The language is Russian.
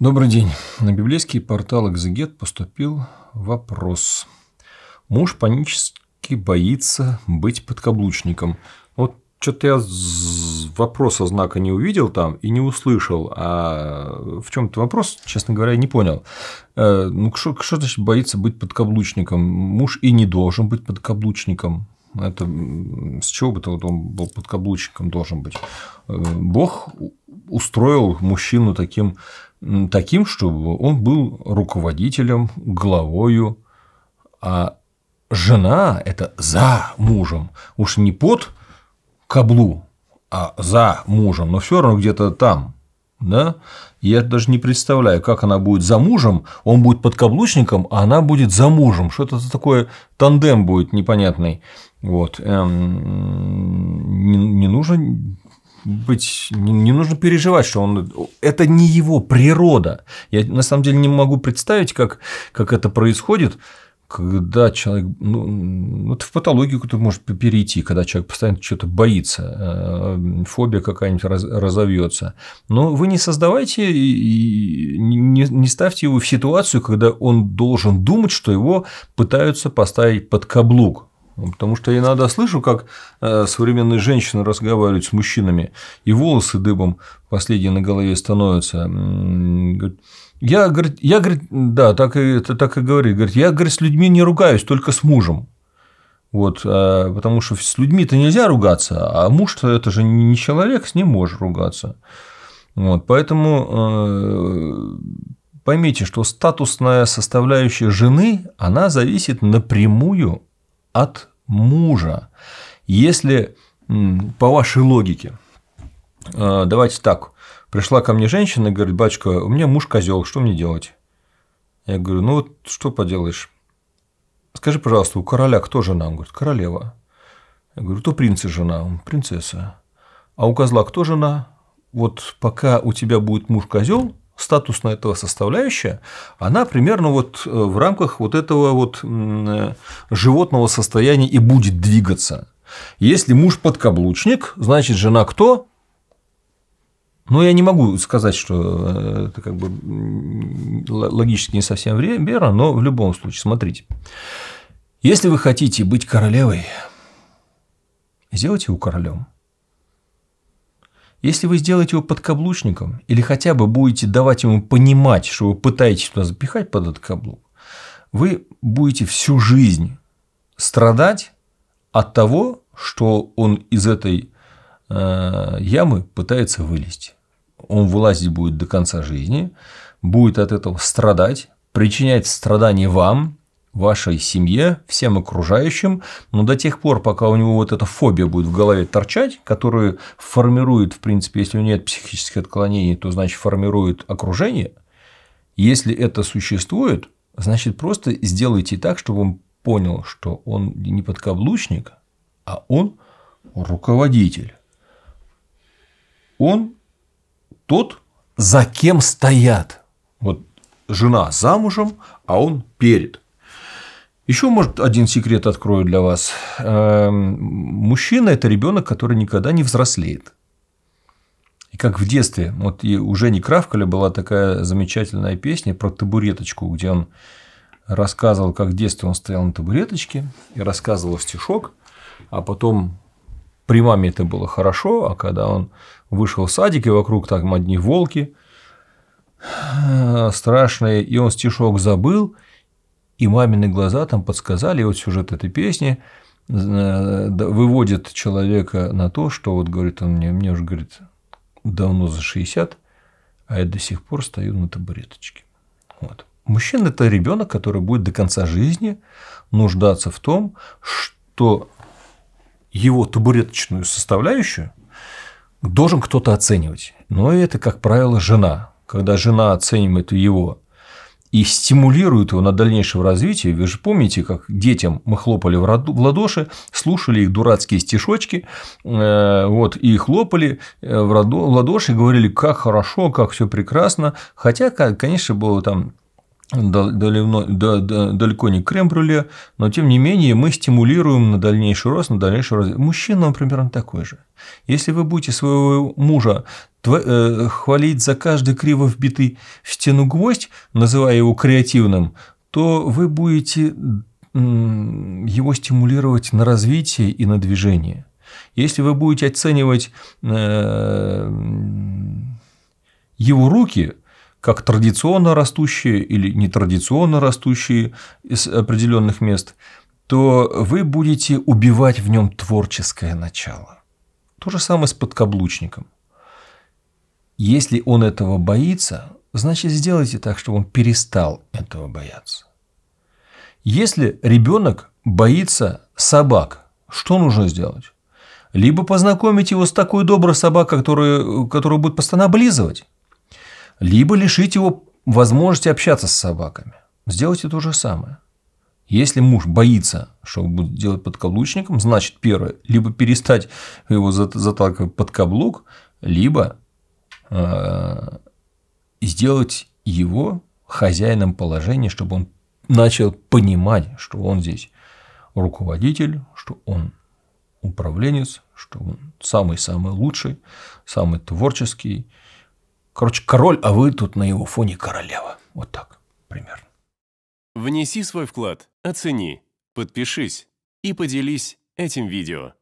Добрый день. На библейский портал «Экзегет» поступил вопрос. Муж панически боится быть подкаблучником. Вот что-то я вопроса знака не увидел там и не услышал, а в чем то вопрос, честно говоря, не понял. Э, ну, что, что значит боится быть подкаблучником? Муж и не должен быть подкаблучником. Это с чего бы вот он был подкаблучником должен быть? Э, Бог устроил мужчину таким таким, чтобы он был руководителем, главою, а жена – это за мужем, уж не под каблу, а за мужем, но все равно где-то там, да? Я даже не представляю, как она будет за мужем, он будет под каблучником, а она будет за мужем. Что-то такое тандем будет непонятный. Вот. Эм, не, не нужен быть, не, не нужно переживать, что он это не его природа. Я на самом деле не могу представить, как, как это происходит, когда человек, ну, это в патологию то может перейти, когда человек постоянно что-то боится, э, фобия какая-нибудь раз, разовьется. Но вы не создавайте и не, не ставьте его в ситуацию, когда он должен думать, что его пытаются поставить под каблук. Ну, потому что я иногда слышу, как э, современные женщины разговаривают с мужчинами, и волосы дыбом последние на голове становятся. Я, говорит, я, говорит, да, так и, это так и говорит, говорит, я, говорит, с людьми не ругаюсь, только с мужем. Вот, э, потому что с людьми-то нельзя ругаться, а муж-то это же не человек, с ним можешь ругаться. Вот, поэтому э, поймите, что статусная составляющая жены, она зависит напрямую от мужа. Если по вашей логике, э, давайте так, пришла ко мне женщина и говорит, батюшка, у меня муж козел, что мне делать? Я говорю, ну вот что поделаешь? Скажи, пожалуйста, у короля кто жена? Он говорит, королева. Я говорю, то принц и жена, он принцесса. А у козла кто жена? Вот пока у тебя будет муж козел, статусная этого составляющая, она примерно вот э, в рамках вот этого вот э, животного состояния и будет двигаться. Если муж подкаблучник, значит жена кто? но ну, я не могу сказать, что э, это как бы логически не совсем верно, но в любом случае, смотрите. Если вы хотите быть королевой, сделайте его королем – если вы сделаете его подкаблучником или хотя бы будете давать ему понимать, что вы пытаетесь туда запихать под этот каблук, вы будете всю жизнь страдать от того, что он из этой э, ямы пытается вылезти. Он вылазить будет до конца жизни, будет от этого страдать, причинять страдания вам, вашей семье, всем окружающим, но до тех пор, пока у него вот эта фобия будет в голове торчать, которую формирует, в принципе, если у него нет психических отклонений, то значит формирует окружение. Если это существует, значит просто сделайте так, чтобы он понял, что он не подкаблучник, а он руководитель. Он тот, за кем стоят. Вот жена замужем, а он перед. Еще, может, один секрет открою для вас. Эм, мужчина – это ребенок, который никогда не взрослеет. И как в детстве, вот и у Жени Кравкаля была такая замечательная песня про табуреточку, где он рассказывал, как в детстве он стоял на табуреточке и рассказывал стишок, а потом при маме это было хорошо, а когда он вышел в садик, и вокруг там одни волки э, страшные, и он стишок забыл – и мамины глаза там подсказали, и вот сюжет этой песни э, выводит человека на то, что вот говорит он мне, мне уже говорит, давно за 60, а я до сих пор стою на табуреточке. Вот. Мужчина – это ребенок, который будет до конца жизни нуждаться в том, что его табуреточную составляющую должен кто-то оценивать. Но это, как правило, жена. Когда жена оценивает его и стимулируют его на дальнейшем развитии. Вы же помните, как детям мы хлопали в ладоши, слушали их дурацкие стишочки, э, вот, и хлопали э, в ладоши, говорили, как хорошо, как все прекрасно, хотя, конечно, было там далеко не крем-брюле, но тем не менее мы стимулируем на дальнейший рост, на дальнейший рост. Мужчина, он примерно такой же. Если вы будете своего мужа э, хвалить за каждый криво вбитый в стену гвоздь, называя его креативным, то вы будете его стимулировать на развитие и на движение. Если вы будете оценивать э, его руки, как традиционно растущие или нетрадиционно растущие из определенных мест, то вы будете убивать в нем творческое начало. То же самое с подкаблучником. Если он этого боится, значит сделайте так, чтобы он перестал этого бояться. Если ребенок боится собак, что нужно сделать? Либо познакомить его с такой доброй собакой, которая, которая будет постоянно облизывать, либо лишить его возможности общаться с собаками. Сделайте то же самое. Если муж боится, что он будет делать под каблучником, значит, первое, либо перестать его заталкивать под каблук, либо э, сделать его хозяином положения, чтобы он начал понимать, что он здесь руководитель, что он управленец, что он самый-самый лучший, самый творческий, Короче, король, а вы тут на его фоне королева. Вот так примерно. Внеси свой вклад, оцени, подпишись и поделись этим видео.